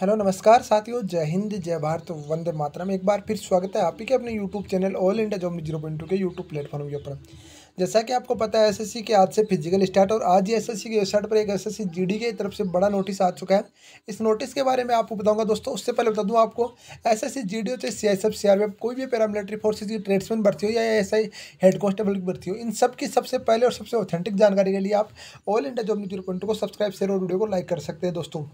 hello नमस्कार साथियों जय हिंद जय भारत वंदे मातरम में एक बार फिर स्वागत है आप ही के अपने YouTube channel all India job zero point two के यूट्यूब प्लेटफॉर्म के ऊपर जैसा कि आपको पता है एसएससी के आज से फिजिकल स्टार्ट और आज ही एसएससी की वेबसाइट पर एक एसएससी जीडी की तरफ से बड़ा नोटिस आ चुका है इस नोटिस के बारे में आपको बताऊंगा दोस्तों उससे पहले बता दूं आपको एसएससी जीडी हो चाहे सीआईएसएफ सीआरपीएफ कोई भी पैरामिलिट्री फोर्सेज की ट्रेड्समैन भर्ती हो या एस आई हेड कॉन्स्टेबल की भर्ती हो इन सब की सबसे पहले और सबसे ऑथेंटिक जानकारी के लिए आप ऑल इंडिया जॉब न्यूज को सब्सक्राइब शेयर और वीडियो को लाइक कर सकते हैं दोस्तों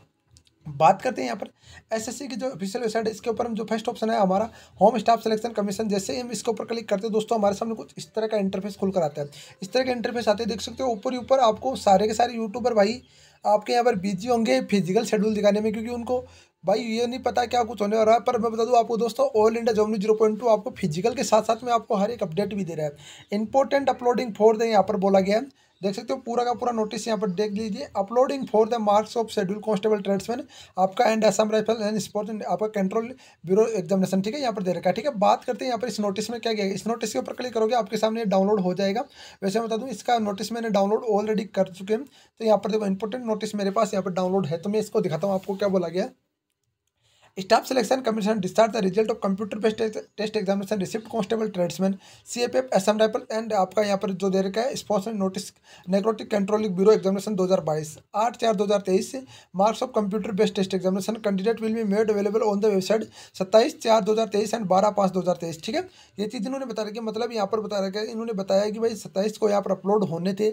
बात करते हैं यहाँ पर एसएससी की जो ऑफिशियल वेबसाइट है इसके ऊपर हम जो फर्स्ट ऑप्शन है हमारा होम स्टाफ सिलेक्शन कमीशन जैसे ही हम इसके ऊपर क्लिक करते हैं दोस्तों हमारे सामने कुछ इस तरह का इंटरफेस खुल कर आता है इस तरह का इंटरफेस आते हैं देख सकते हो ऊपर ही ऊपर आपको सारे के सारे यूट्यूबर भाई आपके यहाँ पर बिजी होंगे फिजिकल शेड्यूल दिखाने में क्योंकि उनको भाई ये नहीं पता क्या कुछ होने वाला है पर मैं बता दूं आपको दोस्तों all India Germany zero point two आपको फिजिकल के साथ साथ में आपको हर एक अपडेट भी दे रहा है इंपॉर्टेंट अपलोडिंग फोर दें यहाँ पर बोला गया है देख सकते हो पूरा का पूरा नोटिस यहाँ पर देख लीजिए uploading for the marks of schedule constable tradesman आपका and Assam rifle and sport आपका कंट्रोल ब्यूरो एग्जामिनेशन ठीक है यहाँ पर दे रखा है ठीक है बात करते हैं यहाँ पर इस नोटिस में क्या गया इस नोटिस के ऊपर क्लिक करोगे आपके सामने डाउनलोड हो जाएगा वैसे मैं बता दूँ इसका नोटिस मैंने डाउनलोड ऑलरेडी कर चुके हैं तो यहाँ पर देखो इंपॉर्टेंट नोटिस मेरे पास यहाँ पर डाउनलोड है तो मैं इसको दिखाता हूँ आपको क्या बोला गया staff selection commission discharge the result of computer based test examination receipt constable tradesman C F F S M rifle and आपका यहाँ पर जो दे रखा है sponsor notice necrotic controlling bureau examination दो हज़ार बाईस आठ चार दो हज़ार तेईस marks of computer based test examination candidate will be made available on the website सत्ताईस चार दो हज़ार तेईस एंड बारह पाँच दो हज़ार तेईस ठीक है ये चीज़ इन्होंने बता रखी मतलब यहाँ पर बता रखा है इन्होंने बताया कि भाई सत्ताईस को यहाँ पर अपलोड होने थे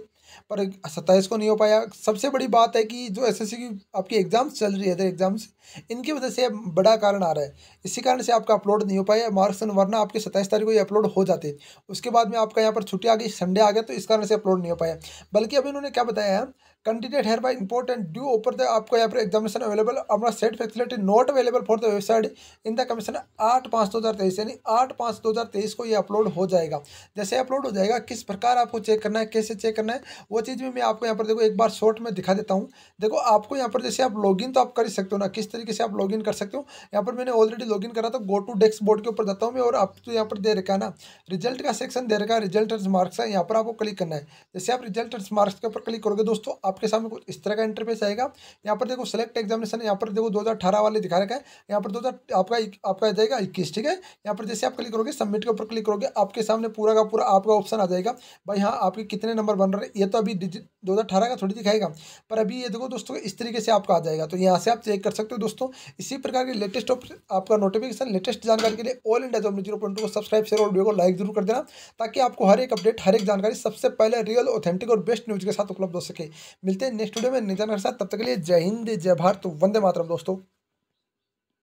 पर सत्ताईस को नहीं हो पाया सबसे बड़ी बात है कि जो एस एस सी की आपकी एग्ज़ाम्स चल रही है एग्ज़ाम्स इनकी वजह से बड़ा कारण आ रहा है इसी कारण से आपका अपलोड नहीं हो पाया मार्क्स वरना आपके सत्ताईस तारीख को ये अपलोड हो जाते उसके बाद में आपका यहाँ पर छुट्टी आ गई संडे आ गया तो इस कारण से अपलोड नहीं हो पाया बल्कि अभी उन्होंने क्या बताया हेयर hereby important ड्यू ऊपर द आपको यहाँ पर एग्जामिनेशन अवेलेबल अपना set facility not available for the website in the commission आठ पाँच दो हज़ार तेईस यानी आठ पाँच दो हज़ार तेईस को ये अपलोड हो जाएगा जैसे अपलोड हो जाएगा किस प्रकार आपको चेक करना है कैसे चेक करना है वो चीज़ भी मैं आपको यहाँ पर देखो एक बार शॉर्ट में दिखा देता हूँ देखो आपको यहाँ पर जैसे आप लॉगिन तो आप कर सकते हो ना किस तरीके से आप इन कर सकते हो यहाँ पर मैंने ऑलरेडी इन करा तो गो टू डेस्क बोर्ड के ऊपर जाता हूँ मैं और आप तो यहाँ पर दे रखा है ना रिजल्ट का सेक्शन दे रखा है रिजल्ट मार्क्स है यहाँ पर आपको क्लिक करना है जैसे आप रिजल्ट मार्क्स के ऊपर क्लिक करोगे दोस्तों आपके सामने कुछ इस तरह का इंटरफेस आएगा यहाँ पर देखो सेलेक्ट एग्जामिनेशन यहाँ पर देखो दो वाले दिखा रखा है यहाँ पर दो आपका आपका आ जाएगा इक्कीस ठीक है यहाँ पर जैसे आप क्लिक करोगे सबमिट के ऊपर क्लिक करोगे आपके सामने पूरा का पूरा आपका ऑप्शन आ जाएगा भाई हाँ आपके कितने नंबर बन रहे ये तो अभी दो का थोड़ी दिखाएगा पर अभी ये देखो दोस्तों इस तरीके से आपका आ जाएगा तो यहाँ से आप चेक कर सकते हो दोस्तों इसी प्रकार के लेटेस्ट आपका नोटिफिकेशन लेटेस्ट जानकारी के लिए ऑल इंडिया जो जीरो पॉइंट को सब्सक्राइब शेयर और वीडियो को लाइक जरूर कर देना ताकि आपको हर एक अपडेट हर एक जानकारी सबसे पहले रियल ऑथेंटिक और बेस्ट न्यूज़ के साथ उपलब्ध हो सके मिलते हैं नेक्स्ट वीडियो में निजान साथ तब तक के लिए जय हिंद जय भारत तो वंदे मातरम दोस्तों